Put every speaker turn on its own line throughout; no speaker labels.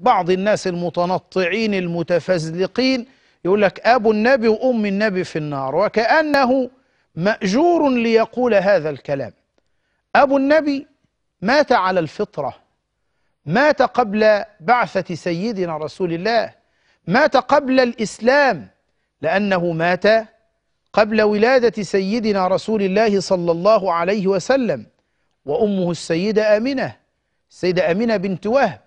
بعض الناس المتنطعين المتفزلقين يقول لك أب النبي وأم النبي في النار وكأنه مأجور ليقول هذا الكلام أبو النبي مات على الفطرة مات قبل بعثة سيدنا رسول الله مات قبل الإسلام لأنه مات قبل ولادة سيدنا رسول الله صلى الله عليه وسلم وأمه السيدة آمنة السيدة آمنة بنت وهب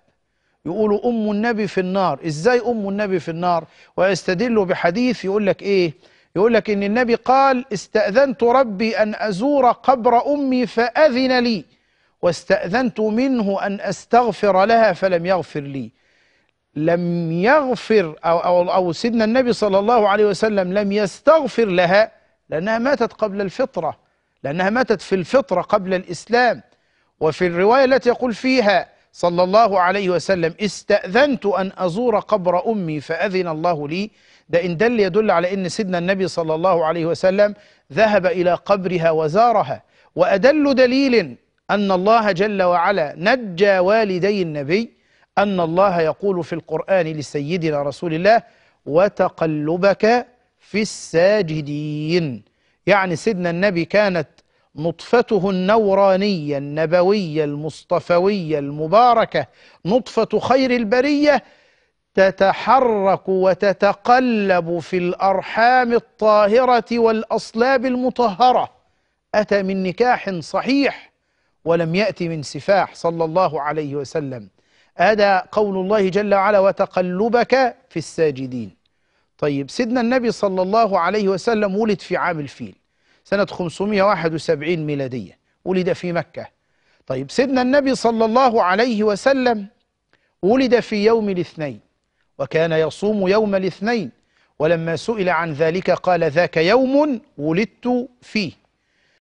يقولوا أم النبي في النار إزاي أم النبي في النار ويستدلوا بحديث يقول لك إيه يقول لك إن النبي قال استأذنت ربي أن أزور قبر أمي فأذن لي واستأذنت منه أن أستغفر لها فلم يغفر لي لم يغفر أو, أو, أو سيدنا النبي صلى الله عليه وسلم لم يستغفر لها لأنها ماتت قبل الفطرة لأنها ماتت في الفطرة قبل الإسلام وفي الرواية التي يقول فيها صلى الله عليه وسلم استأذنت أن أزور قبر أمي فأذن الله لي ده إن دل يدل على أن سيدنا النبي صلى الله عليه وسلم ذهب إلى قبرها وزارها وأدل دليل أن الله جل وعلا نجى والدي النبي أن الله يقول في القرآن لسيدنا رسول الله وتقلبك في الساجدين يعني سيدنا النبي كانت نطفته النورانية النبوية المصطفوية المباركة نطفة خير البرية تتحرك وتتقلب في الأرحام الطاهرة والأصلاب المطهرة أتى من نكاح صحيح ولم يأتي من سفاح صلى الله عليه وسلم هذا قول الله جل وعلا وتقلبك في الساجدين طيب سيدنا النبي صلى الله عليه وسلم ولد في عام الفيل سنة 571 ميلادية ولد في مكة طيب سيدنا النبي صلى الله عليه وسلم ولد في يوم الاثنين وكان يصوم يوم الاثنين ولما سئل عن ذلك قال ذاك يوم ولدت فيه